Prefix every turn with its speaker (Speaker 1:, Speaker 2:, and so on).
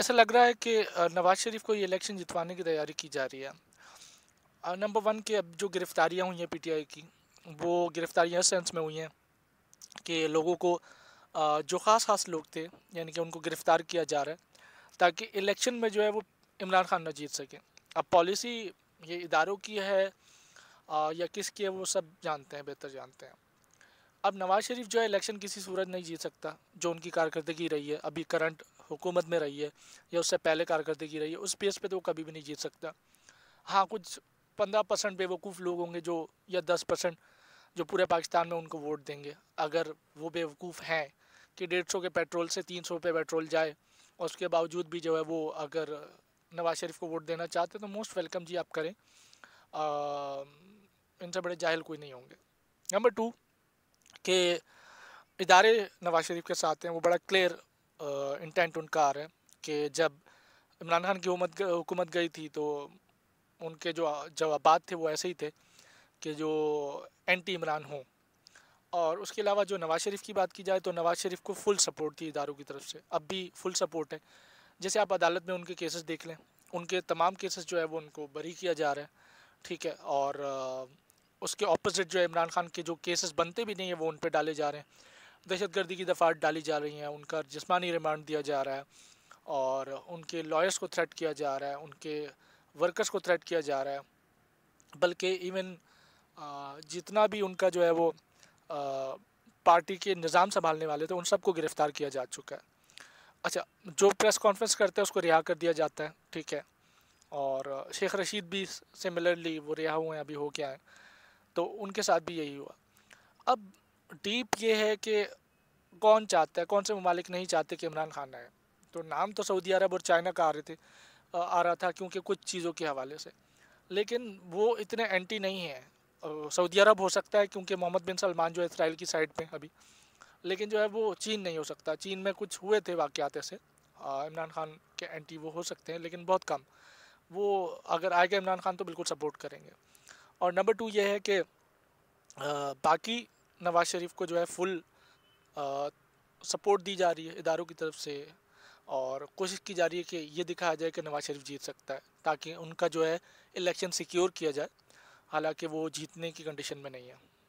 Speaker 1: ऐसा लग रहा है कि नवाज शरीफ को ये इलेक्शन जितवाने की तैयारी की जा रही है नंबर वन के अब जो गिरफ़्तारियाँ हुई हैं पीटीआई की वो गिरफ़्तारियाँ सेंस में हुई हैं कि लोगों को जो ख़ास ख़ास लोग थे यानी कि उनको गिरफ़्तार किया जा रहा है ताकि इलेक्शन में जो है वो इमरान खान ना जीत सके अब पॉलिसी ये इदारों की है या किसकी है वो सब जानते हैं बेहतर जानते हैं अब नवाज़ शरीफ जो है इलेक्शन किसी सूरत नहीं जीत सकता जो उनकी कारकर्दगी रही है अभी करंट हुकूमत में रही है या उससे पहले कारकर्दगी रही है उस बेस पे तो वो कभी भी नहीं जीत सकता हाँ कुछ पंद्रह परसेंट बेवकूफ़ लोग होंगे जो या दस परसेंट जो पूरे पाकिस्तान में उनको वोट देंगे अगर वो बेवकूफ़ हैं कि डेढ़ सौ के पेट्रोल से तीन सौ रुपये पेट्रोल जाए और उसके बावजूद भी जो है वो अगर नवाज शरीफ को वोट देना चाहते तो मोस्ट वेलकम जी आप करें इनसे बड़े जाहिल कोई नहीं होंगे नंबर टू के इदारे नवाज शरीफ के साथ हैं वो बड़ा क्लियर इंटेंट उनका आ रहा है कि जब इमरान खान की हुकूमत गई थी तो उनके जो जवाब थे वो ऐसे ही थे कि जो एंटी इमरान हों और उसके अलावा जो नवाज़ शरीफ की बात की जाए तो नवाज़ शरीफ को फुल सपोर्ट थी इदारों की तरफ से अब भी फुल सपोर्ट है जैसे आप अदालत में उनके केसेस देख लें उनके तमाम केसेस जो है वो उनको बरी किया जा रहा है ठीक है और उसके ऑपोजिट जो है इमरान खान के जो केसेस बनते भी नहीं है वो उन पर डाले जा रहे हैं दहशतगर्दी की दफात डाली जा रही हैं उनका जिसमानी रिमांड दिया जा रहा है और उनके लॉयर्स को थ्रेट किया जा रहा है उनके वर्कर्स को थ्रेट किया जा रहा है बल्कि इवन जितना भी उनका जो है वो पार्टी के निज़ाम संभालने वाले थे उन सबको गिरफ़्तार किया जा चुका है अच्छा जो प्रेस कॉन्फ्रेंस करते हैं उसको रिहा कर दिया जाता है ठीक है और शेख रशीद भी सिमिलरली वो रिहा हुए हैं अभी हो क्या है तो उनके साथ भी यही हुआ अब डीप ये है कि कौन चाहता है कौन से ममालिक नहीं चाहते कि इमरान खान आए तो नाम तो सऊदी अरब और चाइना का आ रहे थे आ रहा था क्योंकि कुछ चीज़ों के हवाले से लेकिन वो इतने एंटी नहीं हैं सऊदी अरब हो सकता है क्योंकि मोहम्मद बिन सलमान जो है इसराइल की साइड पे अभी लेकिन जो है वो चीन नहीं हो सकता चीन में कुछ हुए थे वाक़ात ऐसे इमरान खान के एंटी वो हो सकते हैं लेकिन बहुत कम वो अगर आएगा इमरान खान तो बिल्कुल सपोर्ट करेंगे और नंबर टू ये है कि बाकी नवाज शरीफ को जो है फुल आ, सपोर्ट दी जा रही है इदारों की तरफ से और कोशिश की जा रही है कि ये दिखाया जाए कि नवाज शरीफ जीत सकता है ताकि उनका जो है इलेक्शन सिक्योर किया जाए हालांकि वो जीतने की कंडीशन में नहीं है